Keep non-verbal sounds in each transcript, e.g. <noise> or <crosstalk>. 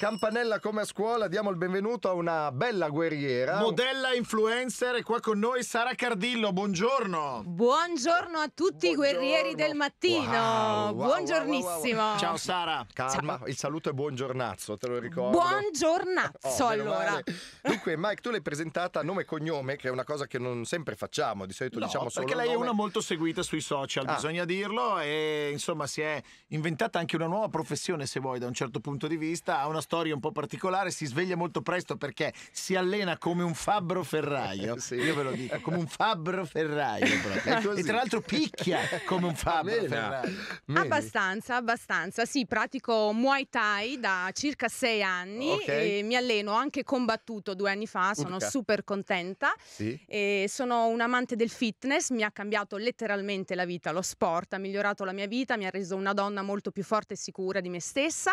Campanella come a scuola, diamo il benvenuto a una bella guerriera. Modella influencer e qua con noi Sara Cardillo, buongiorno. Buongiorno a tutti i guerrieri del mattino. Wow, wow, Buongiornissimo. Wow, Ciao Sara. Calma, Ciao. il saluto è buongiornazzo, te lo ricordo. Buongiornazzo oh, allora. Dunque Mike, tu l'hai presentata a nome e cognome, che è una cosa che non sempre facciamo, di solito no, diciamo solo perché lei nome. è una molto seguita sui social, ah. bisogna dirlo e insomma si è inventata anche una nuova professione se vuoi da un certo punto di vista, ha una storia un po' particolare, si sveglia molto presto perché si allena come un fabbro ferraio. <laughs> Sì. Io ve lo dico, come un fabbro ferraio <laughs> E tra l'altro picchia come un fabbro Mena. ferraio. Mena. Abbastanza, abbastanza. Sì, pratico Muay Thai da circa sei anni okay. e mi alleno anche combattuto due anni fa, sono Urca. super contenta. Sì. E sono un amante del fitness, mi ha cambiato letteralmente la vita, lo sport, ha migliorato la mia vita, mi ha reso una donna molto più forte e sicura di me stessa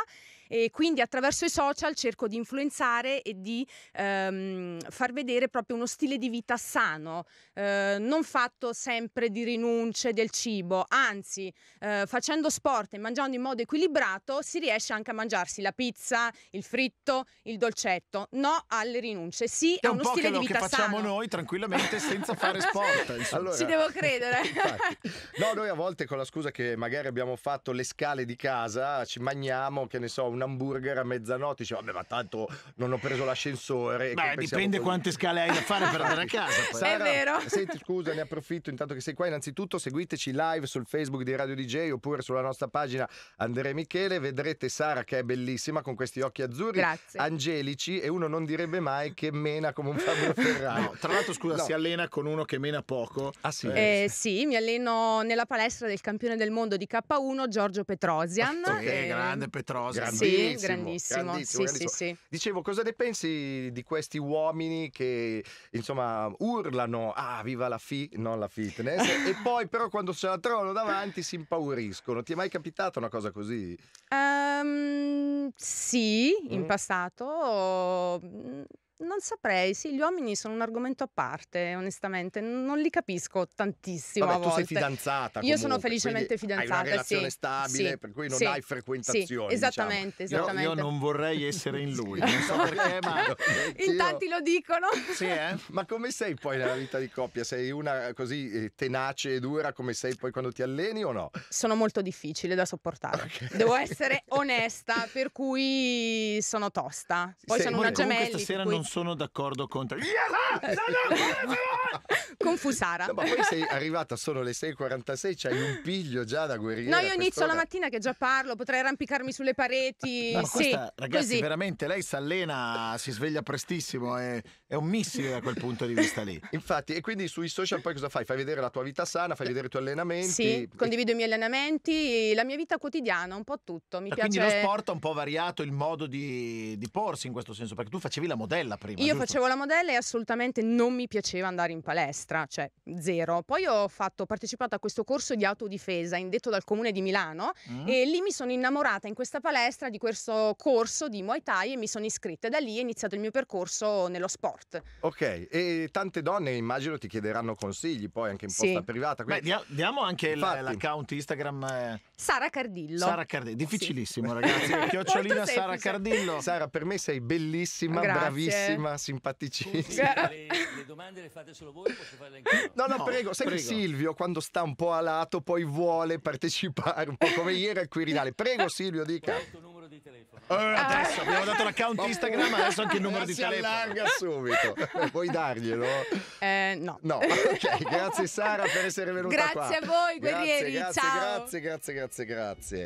e quindi attraverso i social cerco di influenzare e di ehm, far vedere proprio uno stile di vita sano, eh, non fatto sempre di rinunce del cibo, anzi eh, facendo sport e mangiando in modo equilibrato si riesce anche a mangiarsi la pizza, il fritto, il dolcetto, no alle rinunce, sì è a uno un stile di vita sano. che facciamo noi tranquillamente senza fare <laughs> sport. Allora, Ci devo credere. <laughs> Infatti. No, noi a volte con la scusa che magari abbiamo fatto le scale di casa ci mangiamo, che ne so, un hamburger a mezzanotte, dice vabbè ma tanto non ho preso l'ascensore. Beh, dipende così. quante scale hai da fare per andare a <laughs> casa. Poi. Sara, è vero. Senti, scusa, ne approfitto intanto che sei qua. Innanzitutto seguiteci live sul Facebook di Radio DJ oppure sulla nostra pagina Andrea Michele, vedrete Sara che è bellissima con questi occhi azzurri, Grazie. angelici e uno non direbbe mai che mena come un Fabio <laughs> Ferrari. No, tra l'altro scusa, no. si allena con uno che mena poco. Ah sì? Eh, eh sì, mi alleno nella palestra del campione del mondo di K1 Giorgio Petrosian. Che okay, eh, grande Petrosian. Grande sì, grandissimo, grandissimo, grandissimo, sì, grandissimo. Sì, sì. Dicevo, cosa ne pensi di questi uomini che insomma urlano ah viva la fi, non la fitness e <laughs> poi però quando se la trovano davanti si impauriscono. Ti è mai capitata una cosa così? Um, sì, in mm. passato mm, non saprei, sì, gli uomini sono un argomento a parte, onestamente, non li capisco tantissimo. Vabbè, tu sei fidanzata. Io sono felicemente fidanzata. Hai una relazione sì, stabile, sì, per cui non sì, hai frequentazioni. Sì, esattamente, diciamo. esattamente. Io, io, non vorrei essere in lui, non so <laughs> perché, ma. in tanti lo dicono. Sì, eh? <laughs> Ma come sei poi nella vita di coppia? Sei una eh, così eh, tenace e dura come sei poi quando ti alleni o no? Sono molto difficile da sopportare. Okay. Devo essere onesta, per cui sono tosta. Poi sei, sono una gemella. non sono d'accordo con te. Ah, confusara. No, ma poi sei arrivata solo alle 6.46, c'hai un piglio già da guerriera. No, io inizio la mattina che già parlo, potrei arrampicarmi sulle pareti. No, sì, questa, ragazzi, così. veramente lei si allena, si sveglia prestissimo, è, è un missile da quel punto di vista lì. <laughs> Infatti, e quindi sui social poi cosa fai? Fai vedere la tua vita sana, fai vedere i tuoi allenamenti. Sì, condivido i miei allenamenti, la mia vita quotidiana, un po' tutto. Mi ah, piace... Quindi lo sport ha un po' variato il modo di, di, porsi in questo senso, perché tu facevi la modella prima. Io giusto? facevo la modella e assolutamente non mi piaceva andare in palestra sinistra, cioè zero. Poi ho fatto, partecipato a questo corso di autodifesa indetto dal comune di Milano mm. e lì mi sono innamorata in questa palestra di questo corso di Muay Thai e mi sono iscritta. Da lì è iniziato il mio percorso nello sport. Ok, e tante donne immagino ti chiederanno consigli poi anche in posta sì. privata. Quindi... Beh, diamo anche Infatti... l'account Instagram. Eh... Sara Cardillo. Sara Cardillo, difficilissimo sì. ragazzi. <laughs> Chiocciolina Sara Cardillo. Sara, per me sei bellissima, Grazie. bravissima, simpaticissima. le, le, domande le fate solo voi? Posso No, no, no prego, sai prego. che Silvio quando sta un po' a lato poi vuole partecipare un po' come ieri al Quirinale. Prego Silvio, dica. numero Uh, adesso abbiamo dato l'account Instagram, adesso anche il numero di telefono. Si allarga subito. Eh, vuoi darglielo? Eh, no. No, <laughs> ok. Grazie Sara per essere venuta grazie qua. Grazie a voi, guerrieri. Grazie, grazie, Ciao. grazie, grazie, grazie, grazie.